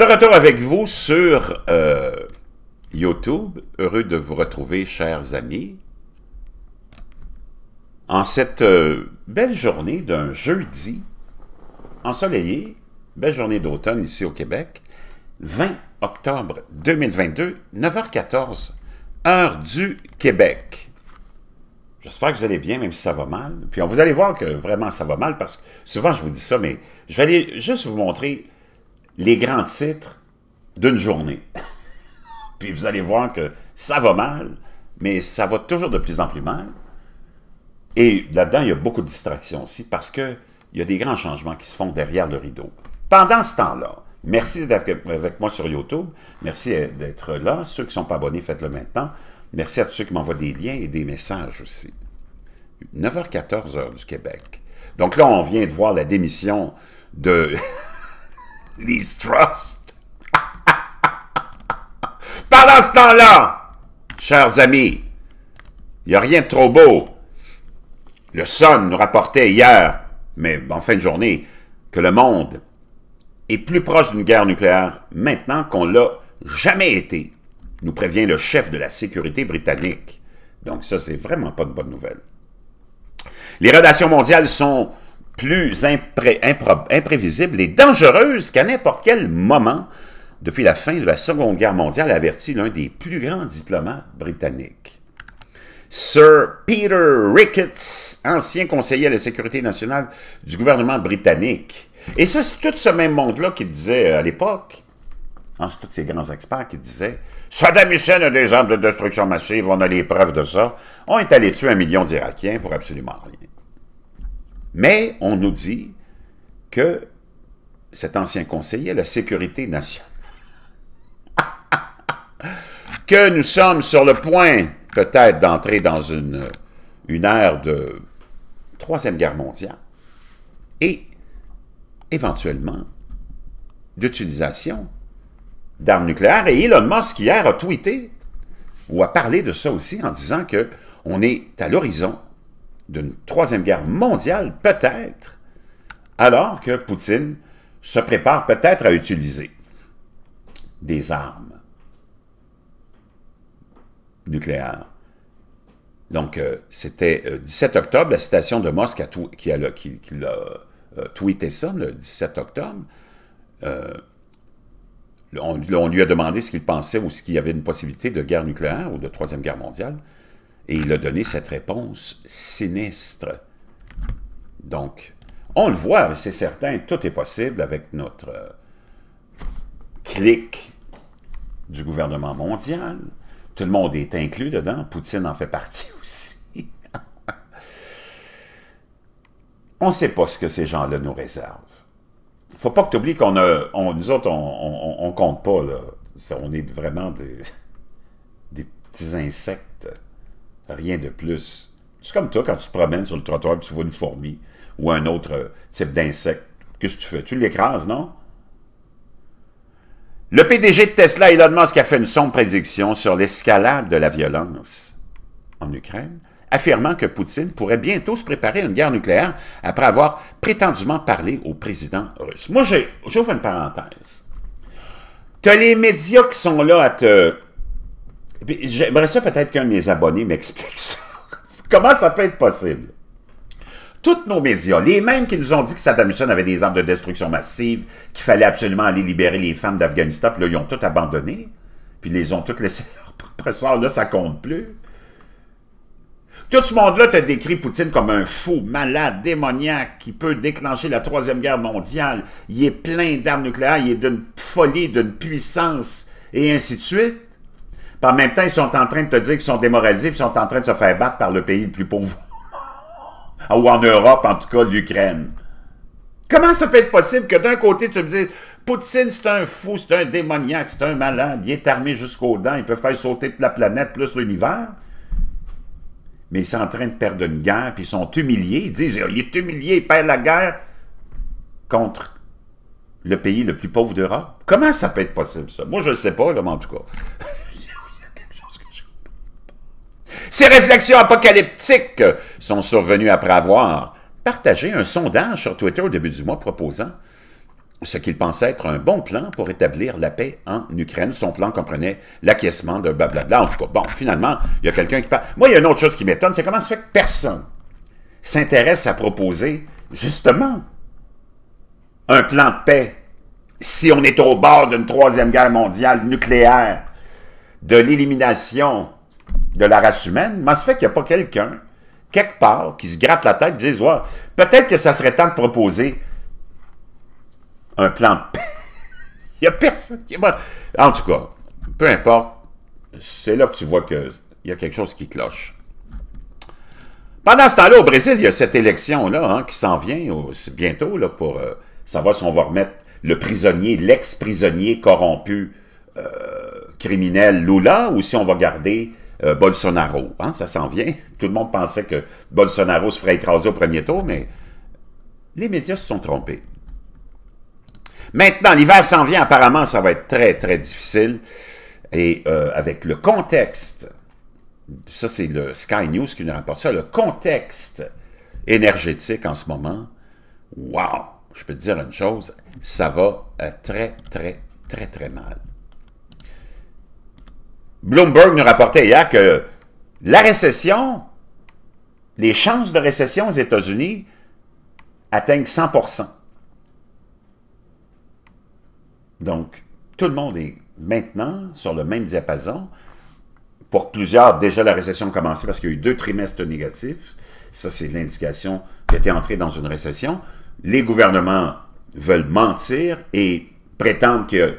de retour avec vous sur euh, YouTube. Heureux de vous retrouver, chers amis. En cette euh, belle journée d'un jeudi ensoleillé, belle journée d'automne ici au Québec, 20 octobre 2022, 9h14, heure du Québec. J'espère que vous allez bien, même si ça va mal. Puis vous allez voir que vraiment ça va mal, parce que souvent je vous dis ça, mais je vais juste vous montrer les grands titres d'une journée. Puis vous allez voir que ça va mal, mais ça va toujours de plus en plus mal. Et là-dedans, il y a beaucoup de distractions aussi parce qu'il y a des grands changements qui se font derrière le rideau. Pendant ce temps-là, merci d'être avec moi sur YouTube. Merci d'être là. Ceux qui ne sont pas abonnés, faites-le maintenant. Merci à tous ceux qui m'envoient des liens et des messages aussi. 9h14 du Québec. Donc là, on vient de voir la démission de les Trust. Pendant ce temps-là, chers amis, il n'y a rien de trop beau. Le Sun nous rapportait hier, mais en fin de journée, que le monde est plus proche d'une guerre nucléaire maintenant qu'on l'a jamais été, nous prévient le chef de la sécurité britannique. Donc ça, c'est vraiment pas de bonne nouvelle. Les relations mondiales sont plus imprévisible et dangereuse qu'à n'importe quel moment depuis la fin de la Seconde Guerre mondiale, avertit l'un des plus grands diplomates britanniques. Sir Peter Ricketts, ancien conseiller à la sécurité nationale du gouvernement britannique. Et ça, c'est tout ce même monde-là qui disait euh, à l'époque, c'est tous ces grands experts qui disaient Saddam Hussein a des armes de destruction massive, on a les preuves de ça. On est allé tuer un million d'Irakiens pour absolument rien. Mais on nous dit que cet ancien conseiller à la sécurité nationale, que nous sommes sur le point peut-être d'entrer dans une, une ère de Troisième Guerre mondiale et éventuellement d'utilisation d'armes nucléaires. Et Elon Musk hier a tweeté ou a parlé de ça aussi en disant que on est à l'horizon d'une troisième guerre mondiale, peut-être, alors que Poutine se prépare peut-être à utiliser des armes nucléaires. Donc, euh, c'était le euh, 17 octobre, la citation de Mosque qui, a, euh, tweeté ça le 17 octobre. On, on, lui a demandé ce qu'il pensait ou ce qu'il y avait une possibilité de guerre nucléaire ou de troisième guerre mondiale. Et il a donné cette réponse sinistre. Donc, on le voit, c'est certain, tout est possible avec notre euh, clic du gouvernement mondial. Tout le monde est inclus dedans. Poutine en fait partie aussi. on ne sait pas ce que ces gens-là nous réservent. Il ne faut pas que tu oublies qu'on a... nous autres, on, ne compte pas, là. On est vraiment des petits insectes Rien de plus. C'est comme toi quand tu te promènes sur le trottoir et tu vois une fourmi ou un autre euh, type d'insecte. Qu'est-ce que tu fais? Tu l'écrases, non? Le PDG de Tesla, Elon Musk, a fait une sombre prédiction sur l'escalade de la violence en Ukraine, affirmant que Poutine pourrait bientôt se préparer à une guerre nucléaire après avoir prétendument parlé au président russe. Moi, j'ouvre une parenthèse. T'as les médias qui sont là à te J'aimerais ça peut-être qu'un de mes abonnés m'explique ça. Comment ça peut être possible? Toutes nos médias, les mêmes qui nous ont dit que Saddam Hussein avait des armes de destruction massive, qu'il fallait absolument aller libérer les femmes d'Afghanistan, puis là, ils ont tout abandonné, puis ils les ont toutes laissées leur propre là, ça compte plus. Tout ce monde-là te décrit Poutine comme un fou, malade, démoniaque, qui peut déclencher la Troisième Guerre mondiale. Il est plein d'armes nucléaires, il est d'une folie, d'une puissance, et ainsi de suite. Par en même temps, ils sont en train de te dire qu'ils sont démoralisés, puis ils sont en train de se faire battre par le pays le plus pauvre. Ou en Europe, en tout cas, l'Ukraine. Comment ça peut être possible que d'un côté, tu me dises Poutine, c'est un fou, c'est un démoniaque, c'est un malade, il est armé jusqu'aux dents, il peut faire sauter toute la planète plus l'univers. Mais ils sont en train de perdre une guerre, puis ils sont humiliés. Ils disent il est humilié, il perd la guerre contre le pays le plus pauvre d'Europe. Comment ça peut être possible, ça? Moi, je ne sais pas, là, mais en tout cas. Ces réflexions apocalyptiques sont survenues après avoir partagé un sondage sur Twitter au début du mois proposant ce qu'il pensait être un bon plan pour établir la paix en Ukraine. Son plan comprenait l'acquiescement de blablabla. En tout cas, bon, finalement, il y a quelqu'un qui parle. Moi, il y a une autre chose qui m'étonne, c'est comment ça fait que personne s'intéresse à proposer, justement, un plan de paix si on est au bord d'une troisième guerre mondiale nucléaire, de l'élimination de la race humaine, mais ça fait qu'il n'y a pas quelqu'un, quelque part, qui se gratte la tête et dise peut-être que ça serait temps de proposer un plan de Il n'y a personne qui En tout cas, peu importe, c'est là que tu vois qu'il y a quelque chose qui cloche. Pendant ce temps-là, au Brésil, il y a cette élection-là hein, qui s'en vient bientôt là, pour euh, savoir si on va remettre le prisonnier, l'ex-prisonnier corrompu euh, criminel Lula ou si on va garder euh, Bolsonaro. Hein, ça s'en vient. Tout le monde pensait que Bolsonaro se ferait écraser au premier tour, mais les médias se sont trompés. Maintenant, l'hiver s'en vient. Apparemment, ça va être très, très difficile. Et euh, avec le contexte, ça c'est le Sky News qui nous rapporte ça, le contexte énergétique en ce moment, wow, je peux te dire une chose, ça va euh, très, très, très, très mal. Bloomberg nous rapportait hier que la récession, les chances de récession aux États-Unis atteignent 100 Donc, tout le monde est maintenant sur le même diapason. Pour plusieurs, déjà la récession a commencé parce qu'il y a eu deux trimestres négatifs. Ça, c'est l'indication qui était entré dans une récession. Les gouvernements veulent mentir et prétendent que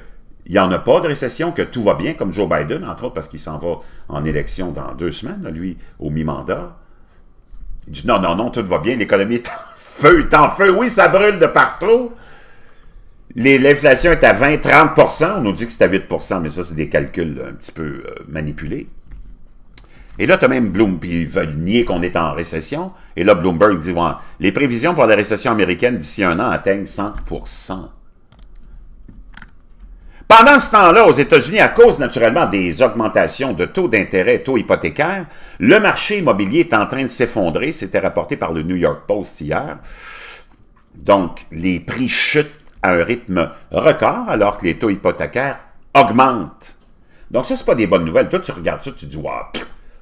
il n'y en a pas de récession, que tout va bien, comme Joe Biden, entre autres, parce qu'il s'en va en élection dans deux semaines, lui, au mi-mandat. Il dit non, non, non, tout va bien, l'économie est en feu, est en feu. Oui, ça brûle de partout. L'inflation est à 20-30 On nous dit que c'est à 8 mais ça, c'est des calculs un petit peu euh, manipulés. Et là, tu as même Bloomberg, ils veulent nier qu'on est en récession. Et là, Bloomberg dit, les prévisions pour la récession américaine d'ici un an atteignent 100 pendant ce temps-là, aux États-Unis, à cause naturellement des augmentations de taux d'intérêt taux hypothécaires, le marché immobilier est en train de s'effondrer. C'était rapporté par le New York Post hier. Donc, les prix chutent à un rythme record alors que les taux hypothécaires augmentent. Donc ça, n'est pas des bonnes nouvelles. Toi, tu regardes ça, tu dis « Wow,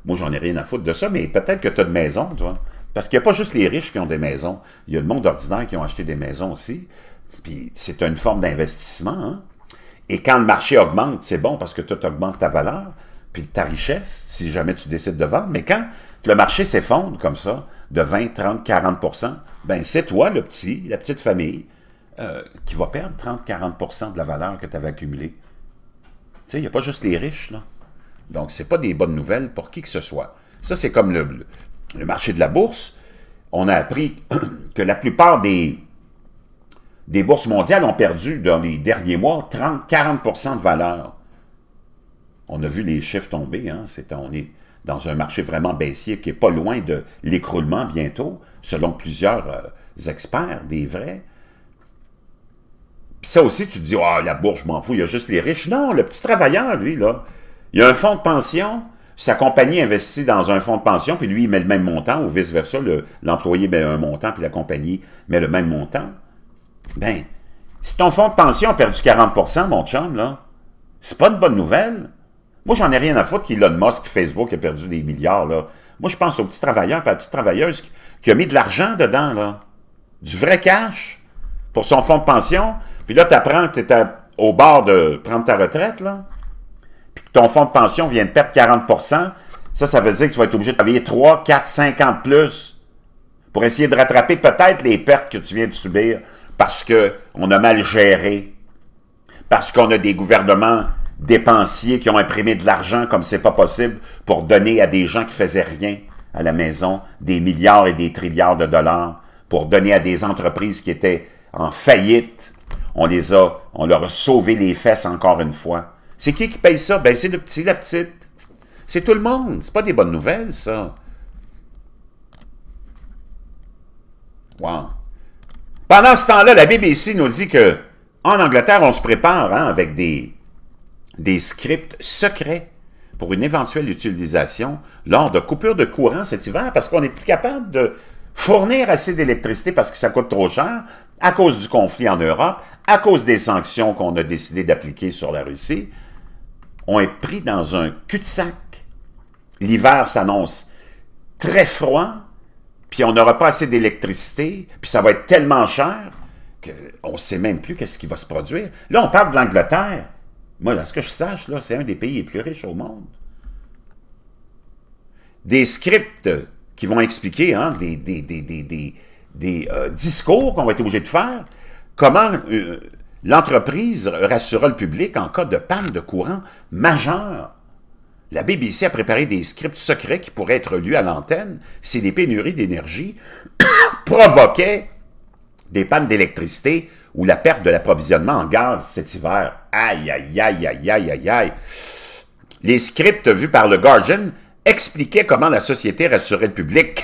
moi, j'en ai rien à foutre de ça, mais peut-être que tu as de tu vois. Parce qu'il n'y a pas juste les riches qui ont des maisons. Il y a le monde ordinaire qui a acheté des maisons aussi. Puis c'est une forme d'investissement, hein? Et quand le marché augmente, c'est bon parce que tout augmente ta valeur, puis ta richesse, si jamais tu décides de vendre. Mais quand le marché s'effondre comme ça, de 20, 30, 40 ben c'est toi, le petit, la petite famille, euh, qui va perdre 30, 40 de la valeur que tu avais accumulée. Tu sais, il n'y a pas juste les riches, là. Donc, ce n'est pas des bonnes nouvelles pour qui que ce soit. Ça, c'est comme le, le marché de la bourse. On a appris que la plupart des des bourses mondiales ont perdu dans les derniers mois 30-40 de valeur. On a vu les chiffres tomber. Hein. on est dans un marché vraiment baissier qui n'est pas loin de l'écroulement bientôt, selon plusieurs euh, experts, des vrais. Puis ça aussi, tu te dis, ah, la bourse, je m'en fous, il y a juste les riches. Non, le petit travailleur, lui, là, il a un fonds de pension, sa compagnie investit dans un fonds de pension, puis lui, il met le même montant, ou vice-versa, l'employé met un montant, puis la compagnie met le même montant. Ben, si ton fonds de pension a perdu 40 mon chum, là, c'est pas de bonne nouvelle. Moi, j'en ai rien à foutre qu'Elon Musk, Facebook a perdu des milliards, là. Moi, je pense aux petits travailleurs et à la petite travailleuse qui, a mis de l'argent dedans, là. Du vrai cash pour son fonds de pension. Puis là, t'apprends que t'es au bord de prendre ta retraite, là. Puis que ton fonds de pension vient de perdre 40 ça, ça veut dire que tu vas être obligé de travailler 3, 4, 5 ans de plus pour essayer de rattraper peut-être les pertes que tu viens de subir parce qu'on a mal géré, parce qu'on a des gouvernements dépensiers qui ont imprimé de l'argent comme c'est pas possible pour donner à des gens qui faisaient rien à la maison des milliards et des trilliards de dollars pour donner à des entreprises qui étaient en faillite. On les on leur a sauvé les fesses encore une fois. C'est qui qui paye ça? Ben, c'est le petit, la petite. C'est tout le monde. C'est pas des bonnes nouvelles, ça. Wow. Pendant ce temps-là, la BBC nous dit que en Angleterre, on se prépare hein, avec des, des scripts secrets pour une éventuelle utilisation lors de coupures de courant cet hiver parce qu'on n'est plus capable de fournir assez d'électricité parce que ça coûte trop cher à cause du conflit en Europe, à cause des sanctions qu'on a décidé d'appliquer sur la Russie. On est pris dans un cul-de-sac. L'hiver s'annonce très froid, puis on n'aura pas assez d'électricité, puis ça va être tellement cher qu'on ne sait même plus qu'est-ce qui va se produire. Là, on parle de l'Angleterre. Moi, à ce que je sache, là, c'est un des pays les plus riches au monde. Des scripts qui vont expliquer, hein, des, euh, discours qu'on va être obligé de faire, comment euh, l'entreprise rassurera le public en cas de panne de courant majeure la BBC a préparé des scripts secrets qui pourraient être lus à l'antenne si des pénuries d'énergie provoquaient des pannes d'électricité ou la perte de l'approvisionnement en gaz cet hiver. Aïe, aïe, aïe, aïe, aïe, aïe, aïe. Les scripts vus par le Guardian expliquaient comment la société rassurait le public.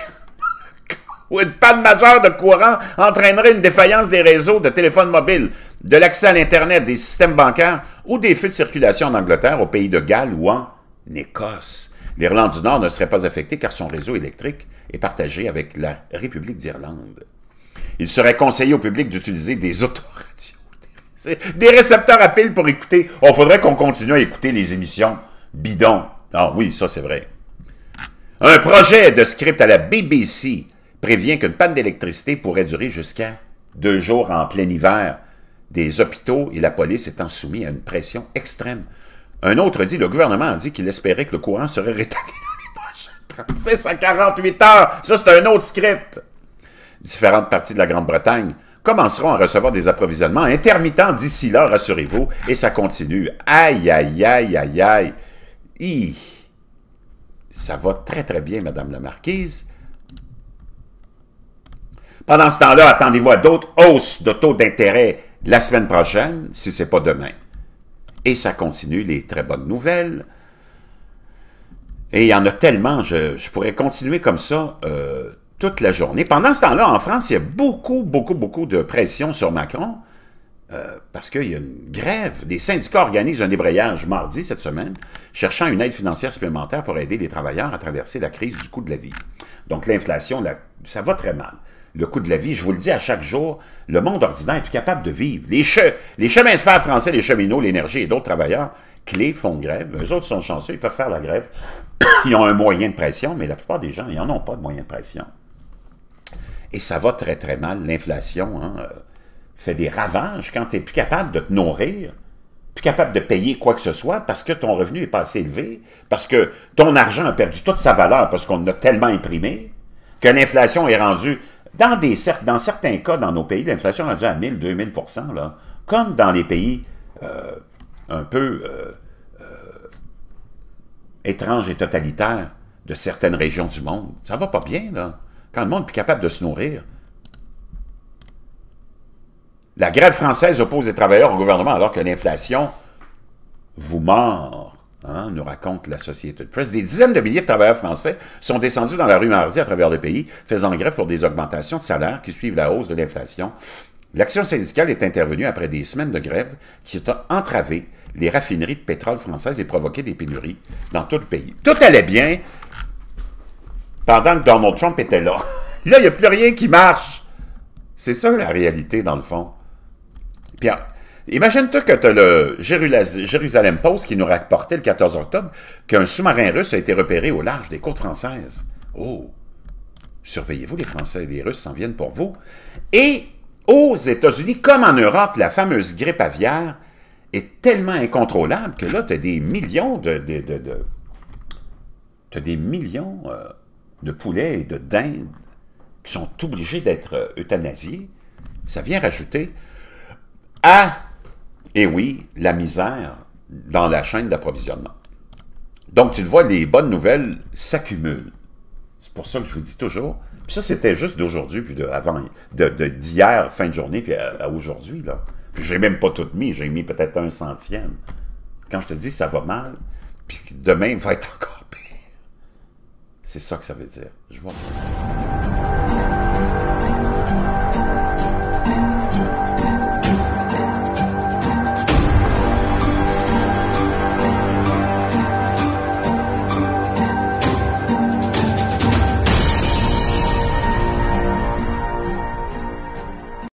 ou une panne majeure de courant entraînerait une défaillance des réseaux de téléphones mobiles, de l'accès à l'Internet, des systèmes bancaires ou des feux de circulation en Angleterre, au pays de Galles ou en l'Écosse. L'Irlande du Nord ne serait pas affectée car son réseau électrique est partagé avec la République d'Irlande. Il serait conseillé au public d'utiliser des autoradios, des, récepteurs à piles pour écouter. On oh, faudrait qu'on continue à écouter les émissions bidons. Ah oui, ça c'est vrai. Un projet de script à la BBC prévient qu'une panne d'électricité pourrait durer jusqu'à deux jours en plein hiver, des hôpitaux et la police étant soumis à une pression extrême un autre dit, le gouvernement a dit qu'il espérait que le courant serait rétabli dans les prochaines 36 à 48 heures. Ça, c'est un autre script. Différentes parties de la Grande-Bretagne commenceront à recevoir des approvisionnements intermittents d'ici là, rassurez-vous, et ça continue. Aïe, aïe, aïe, aïe, aïe. Ça va très, très bien, Madame la Marquise. Pendant ce temps-là, attendez-vous à d'autres hausses de taux d'intérêt la semaine prochaine, si ce n'est pas demain. Et ça continue, les très bonnes nouvelles. Et il y en a tellement, je, pourrais continuer comme ça euh, toute la journée. Pendant ce temps-là, en France, il y a beaucoup, beaucoup, beaucoup de pression sur Macron euh, parce qu'il y a une grève. Des syndicats organisent un débrayage mardi cette semaine, cherchant une aide financière supplémentaire pour aider les travailleurs à traverser la crise du coût de la vie. Donc l'inflation, ça va très mal le coût de la vie. Je vous le dis à chaque jour, le monde ordinaire est plus capable de vivre. Les, chemins de fer français, les cheminots, l'énergie et d'autres travailleurs clés font grève. Eux autres sont chanceux, ils peuvent faire la grève. ils ont un moyen de pression, mais la plupart des gens, ils n'en ont pas de moyen de pression. Et ça va très, très mal. L'inflation hein, euh, fait des ravages quand tu n'es plus capable de te nourrir plus capable de payer quoi que ce soit parce que ton revenu est pas assez élevé, parce que ton argent a perdu toute sa valeur parce qu'on a tellement imprimé, que l'inflation est rendue dans, des, dans certains cas, dans nos pays, l'inflation est rendue à 1000, 2000 là, comme dans les pays euh, un peu euh, euh, étranges et totalitaires de certaines régions du monde. Ça va pas bien, Quand le monde est plus capable de se nourrir. La grève française oppose les travailleurs au gouvernement alors que l'inflation vous ment Hein, nous raconte la société de presse. Des dizaines de milliers de travailleurs français sont descendus dans la rue mardi à travers le pays, faisant grève pour des augmentations de salaire qui suivent la hausse de l'inflation. L'action syndicale est intervenue après des semaines de grève qui ont entravé les raffineries de pétrole françaises et provoqué des pénuries dans tout le pays. Tout allait bien pendant que Donald Trump était là. là, il n'y a plus rien qui marche. C'est ça la réalité, dans le fond. Puis Imagine-toi que tu as le Jérusalem Post qui nous rapportait le 14 octobre qu'un sous-marin russe a été repéré au large des côtes françaises. Oh! Surveillez-vous, les Français et les Russes s'en viennent pour vous. Et aux États-Unis, comme en Europe, la fameuse grippe aviaire est tellement incontrôlable que là, tu as des millions de... des millions euh, de poulets et de dindes qui sont obligés d'être euh, euthanasiés. Ça vient rajouter à et oui, la misère dans la chaîne d'approvisionnement. Donc, tu le vois, les bonnes nouvelles s'accumulent. C'est pour ça que je vous dis toujours. Puis ça, c'était juste d'aujourd'hui, puis de avant, de d'hier, fin de journée, puis à, aujourd'hui, là. Puis j'ai même pas tout mis, j'ai mis peut-être un centième. Quand je te dis ça va mal, puis demain va être encore pire. C'est ça que ça veut dire. Je vois.